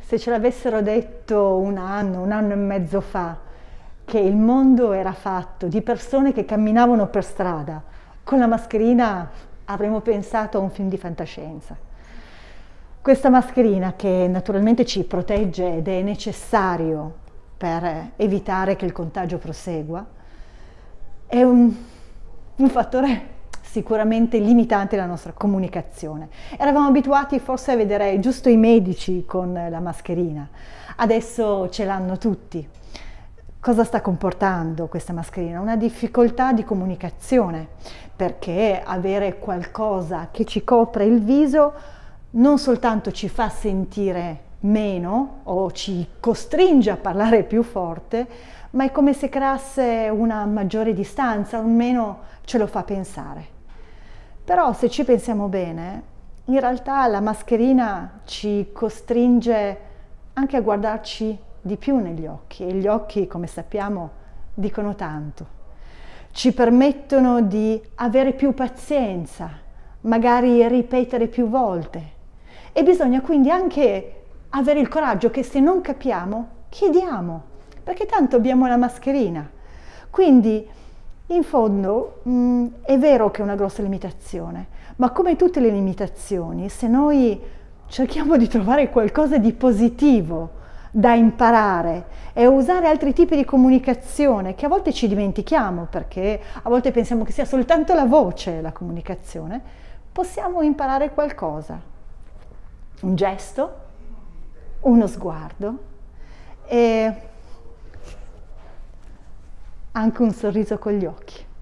Se ce l'avessero detto un anno, un anno e mezzo fa, che il mondo era fatto di persone che camminavano per strada con la mascherina, avremmo pensato a un film di fantascienza. Questa mascherina che naturalmente ci protegge ed è necessario per evitare che il contagio prosegua, è un, un fattore sicuramente limitante la nostra comunicazione. Eravamo abituati forse a vedere giusto i medici con la mascherina, adesso ce l'hanno tutti. Cosa sta comportando questa mascherina? Una difficoltà di comunicazione, perché avere qualcosa che ci copre il viso non soltanto ci fa sentire meno o ci costringe a parlare più forte, ma è come se creasse una maggiore distanza, almeno ce lo fa pensare. Però se ci pensiamo bene, in realtà la mascherina ci costringe anche a guardarci di più negli occhi e gli occhi, come sappiamo, dicono tanto. Ci permettono di avere più pazienza, magari ripetere più volte. E bisogna quindi anche avere il coraggio che se non capiamo, chiediamo, perché tanto abbiamo la mascherina. Quindi in fondo mh, mm, è vero che è una grossa limitazione, ma come tutte le limitazioni, se noi cerchiamo di trovare qualcosa di positivo da imparare e usare altri tipi di comunicazione che a volte ci dimentichiamo perché a volte pensiamo che sia soltanto la voce la comunicazione, possiamo imparare qualcosa. Un gesto, uno sguardo. E anche un sorriso con gli occhi.